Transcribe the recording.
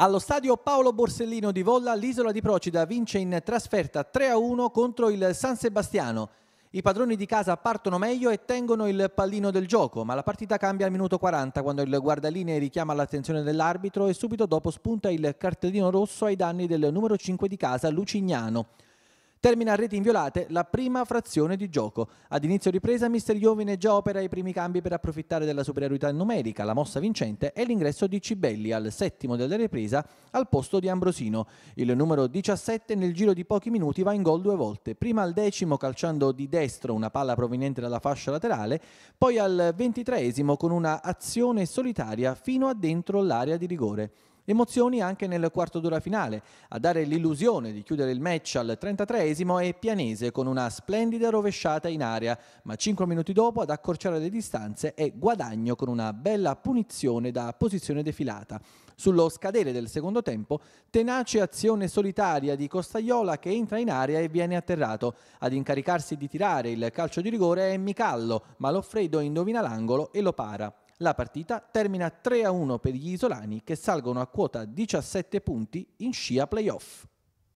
Allo stadio Paolo Borsellino di Volla l'isola di Procida vince in trasferta 3-1 contro il San Sebastiano. I padroni di casa partono meglio e tengono il pallino del gioco, ma la partita cambia al minuto 40 quando il guardaline richiama l'attenzione dell'arbitro e subito dopo spunta il cartellino rosso ai danni del numero 5 di casa Lucignano. Termina a reti inviolate la prima frazione di gioco. Ad inizio ripresa Mister Jovine già opera i primi cambi per approfittare della superiorità numerica. La mossa vincente è l'ingresso di Cibelli al settimo della ripresa al posto di Ambrosino. Il numero 17 nel giro di pochi minuti va in gol due volte. Prima al decimo calciando di destro una palla proveniente dalla fascia laterale, poi al ventitreesimo con una azione solitaria fino a dentro l'area di rigore. Emozioni anche nel quarto d'ora finale. A dare l'illusione di chiudere il match al 33esimo è Pianese con una splendida rovesciata in aria, ma 5 minuti dopo ad accorciare le distanze è Guadagno con una bella punizione da posizione defilata. Sullo scadere del secondo tempo, tenace azione solitaria di Costaiola che entra in aria e viene atterrato. Ad incaricarsi di tirare il calcio di rigore è Micallo, ma Loffredo indovina l'angolo e lo para. La partita termina 3-1 per gli isolani che salgono a quota 17 punti in scia playoff.